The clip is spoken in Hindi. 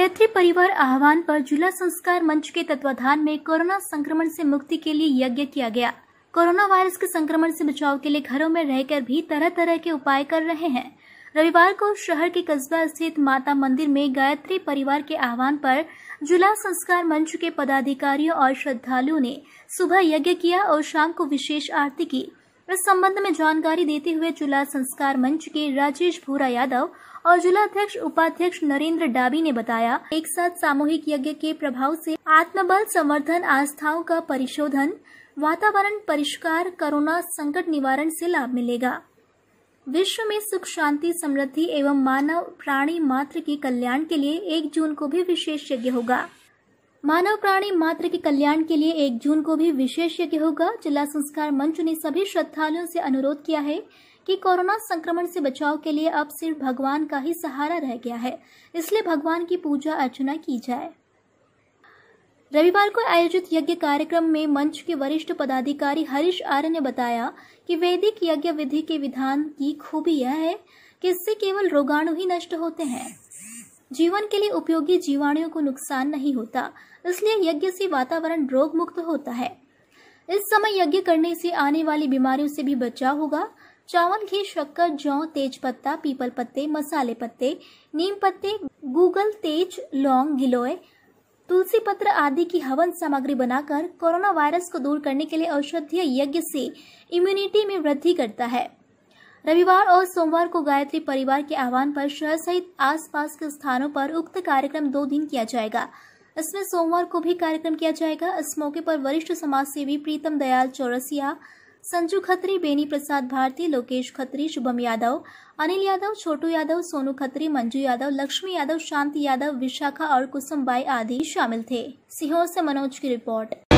गायत्री परिवार आह्वान पर जिला संस्कार मंच के तत्वाधान में कोरोना संक्रमण से मुक्ति के लिए यज्ञ किया गया कोरोना वायरस के संक्रमण से बचाव के लिए घरों में रहकर भी तरह तरह के उपाय कर रहे हैं रविवार को शहर के कस्बा स्थित माता मंदिर में गायत्री परिवार के आह्वान पर जिला संस्कार मंच के पदाधिकारियों और श्रद्धालुओं ने सुबह यज्ञ किया और शाम को विशेष आरती की इस संबंध में जानकारी देते हुए जिला संस्कार मंच के राजेश भूरा यादव और जिला अध्यक्ष उपाध्यक्ष नरेंद्र डाबी ने बताया एक साथ सामूहिक यज्ञ के प्रभाव से आत्मबल संवर्धन आस्थाओं का परिशोधन वातावरण परिष्कार कोरोना संकट निवारण से लाभ मिलेगा विश्व में सुख शांति समृद्धि एवं मानव प्राणी मात्र के कल्याण के लिए एक जून को भी विशेष यज्ञ होगा मानव प्राणी मात्र के कल्याण के लिए एक जून को भी विशेष यज्ञ होगा जिला संस्कार मंच ने सभी श्रद्धालुओं से अनुरोध किया है कि कोरोना संक्रमण से बचाव के लिए अब सिर्फ भगवान का ही सहारा रह गया है इसलिए भगवान की पूजा अर्चना की जाए रविवार को आयोजित यज्ञ कार्यक्रम में मंच के वरिष्ठ पदाधिकारी हरीश आर्य ने बताया कि वैदिक यज्ञ विधि के विधान की खूबी यह है कि इससे केवल रोगाणु ही नष्ट होते हैं जीवन के लिए उपयोगी जीवाणुओं को नुकसान नहीं होता इसलिए यज्ञ से वातावरण रोग मुक्त होता है इस समय यज्ञ करने से आने वाली बीमारियों से भी बचाव होगा चावल घी शक्कर जौ तेज पत्ता पीपल पत्ते मसाले पत्ते नीम पत्ते गूगल तेज लौंग गिलोय तुलसी पत्र आदि की हवन सामग्री बनाकर कोरोना वायरस को दूर करने के लिए औषधीय यज्ञ से इम्यूनिटी में वृद्धि करता है रविवार और सोमवार को गायत्री परिवार के आह्वान पर शहर सहित आसपास के स्थानों पर उक्त कार्यक्रम दो दिन किया जाएगा इसमें सोमवार को भी कार्यक्रम किया जाएगा इस मौके पर वरिष्ठ समाज सेवी प्रीतम दयाल चौरसिया संजू खत्री बेनी प्रसाद भारती लोकेश खत्री शुभम यादव अनिल यादव छोटू यादव सोनू खत्री मंजू यादव लक्ष्मी यादव शांति यादव विशाखा और कुसुम बाई आदि शामिल थे सीहोर से मनोज की रिपोर्ट